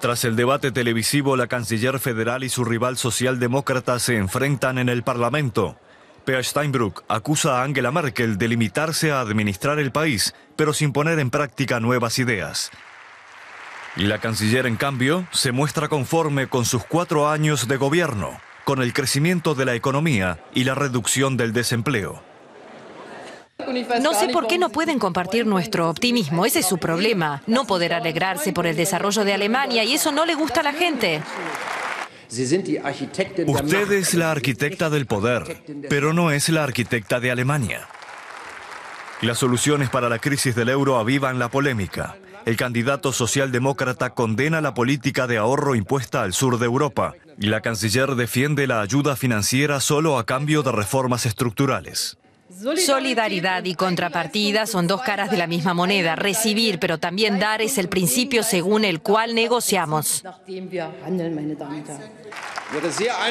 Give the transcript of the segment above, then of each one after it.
Tras el debate televisivo, la canciller federal y su rival socialdemócrata se enfrentan en el Parlamento. Pea Steinbrück acusa a Angela Merkel de limitarse a administrar el país, pero sin poner en práctica nuevas ideas. Y La canciller, en cambio, se muestra conforme con sus cuatro años de gobierno, con el crecimiento de la economía y la reducción del desempleo. No sé por qué no pueden compartir nuestro optimismo, ese es su problema, no poder alegrarse por el desarrollo de Alemania y eso no le gusta a la gente. Usted es la arquitecta del poder, pero no es la arquitecta de Alemania. Las soluciones para la crisis del euro avivan la polémica. El candidato socialdemócrata condena la política de ahorro impuesta al sur de Europa y la canciller defiende la ayuda financiera solo a cambio de reformas estructurales. Solidaridad y contrapartida son dos caras de la misma moneda. Recibir, pero también dar, es el principio según el cual negociamos.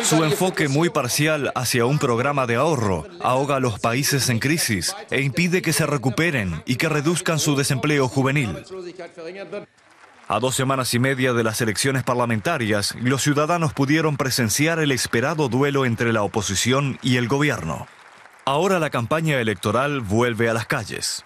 Su enfoque muy parcial hacia un programa de ahorro ahoga a los países en crisis e impide que se recuperen y que reduzcan su desempleo juvenil. A dos semanas y media de las elecciones parlamentarias, los ciudadanos pudieron presenciar el esperado duelo entre la oposición y el gobierno. Ahora la campaña electoral vuelve a las calles.